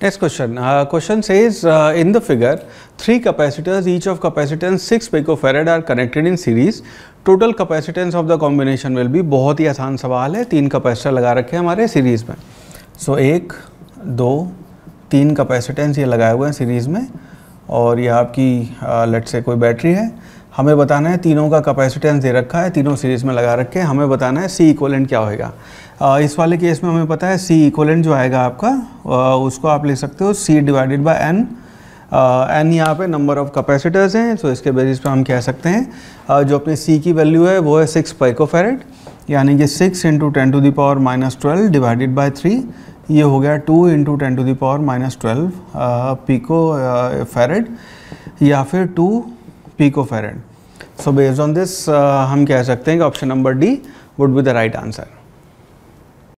Next question. Uh, question says uh, in the figure, three capacitors, each of capacitance 6 picofarad are connected in series. Total capacitance of the combination will be बहुत ही आसान सवाल है तीन capacitor लगा रखे हैं हमारे सीरीज में सो so, एक दो तीन कैपेसिटेंस ये लगाए हुए हैं सीरीज़ में और यह आपकी लेट से कोई बैटरी है हमें बताना है तीनों का कैपेसिटेंस दे रखा है तीनों सीरीज में लगा रखे हैं हमें बताना है सी इक्वलेंट क्या होएगा इस वाले केस में हमें पता है सी इक्वलेंट जो आएगा आपका उसको आप ले सकते हो C divided by N N यहाँ पे नंबर ऑफ कैपेसिटर्स हैं तो इसके बेसिस पे हम कह सकते हैं uh, जो अपनी सी की वैल्यू है वो है सिक्स पैकोफेरेट यानी कि six into ten to the power minus twelve divided by three ये हो गया two into ten to the power minus twelve picofarad या फिर two picofarad so based on this हम कह सकते हैं कि option number D would be the right answer